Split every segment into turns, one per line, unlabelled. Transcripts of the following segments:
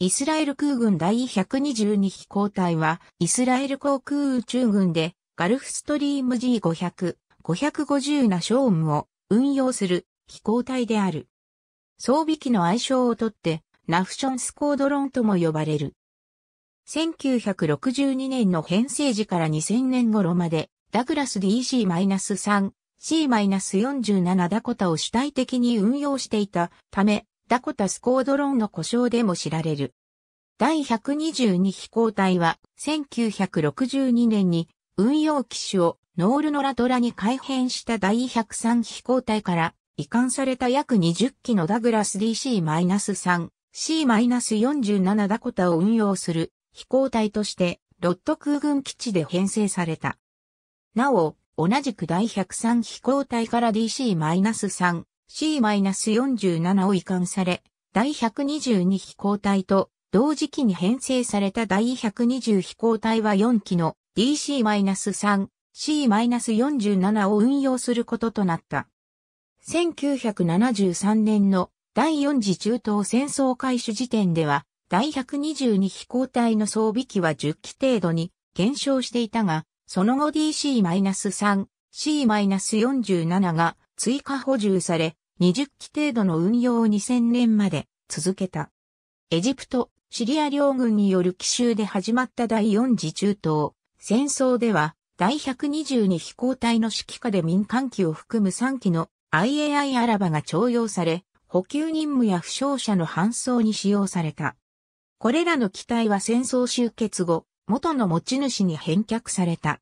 イスラエル空軍第122飛行隊は、イスラエル航空宇宙軍で、ガルフストリーム G500、550ナショームを運用する飛行隊である。装備機の愛称をとって、ナフションスコードロンとも呼ばれる。1962年の編成時から2000年頃まで、ダグラス DC-3、C-47 ダコタを主体的に運用していたため、ダコタスコードロンの故障でも知られる。第122飛行隊は1962年に運用機種をノールノラトラに改変した第103飛行隊から移管された約20機のダグラス DC-3、C-47 ダコタを運用する飛行隊としてロット空軍基地で編成された。なお、同じく第103飛行隊から DC-3、C-47 を移管され、第122飛行隊と同時期に編成された第120飛行隊は4機の DC-3、C-47 を運用することとなった。1973年の第4次中東戦争開始時点では、第122飛行隊の装備機は10機程度に減少していたが、その後 DC-3、C-47 が追加補充され、20機程度の運用を2000年まで続けた。エジプト、シリア両軍による奇襲で始まった第4次中東戦争では、第122飛行隊の指揮下で民間機を含む3機の IAI アラバが徴用され、補給任務や負傷者の搬送に使用された。これらの機体は戦争終結後、元の持ち主に返却された。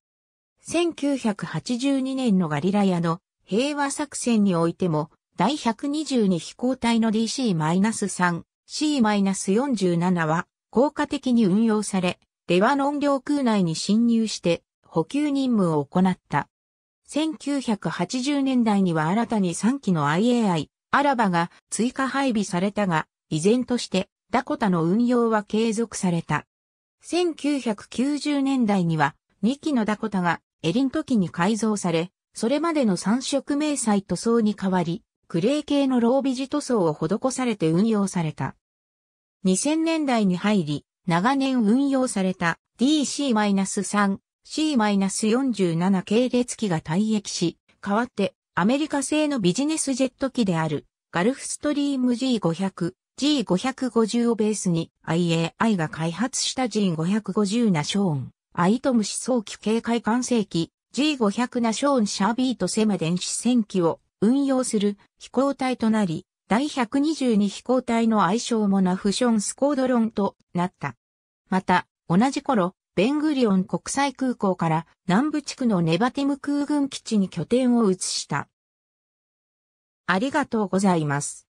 1982年のガリラヤの平和作戦においても、第122飛行隊の DC-3、C-47 は効果的に運用され、レバノン領空内に侵入して補給任務を行った。1980年代には新たに3機の IAI、アラバが追加配備されたが、依然としてダコタの運用は継続された。1990年代には2機のダコタがエリン時に改造され、それまでの三色迷彩塗装に代わり、クレー系のロービジ塗装を施されて運用された。2000年代に入り、長年運用された DC-3、C-47 系列機が退役し、代わってアメリカ製のビジネスジェット機であるガルフストリーム G500、G550 をベースに IAI が開発した G550 ナショーン、アイトム思想機警戒管制機 G500 ナショーンシャービートセマ電子戦機を運用する飛行隊となり、第122飛行隊の愛称もナフションスコードロンとなった。また、同じ頃、ベングリオン国際空港から南部地区のネバテム空軍基地に拠点を移した。ありがとうございます。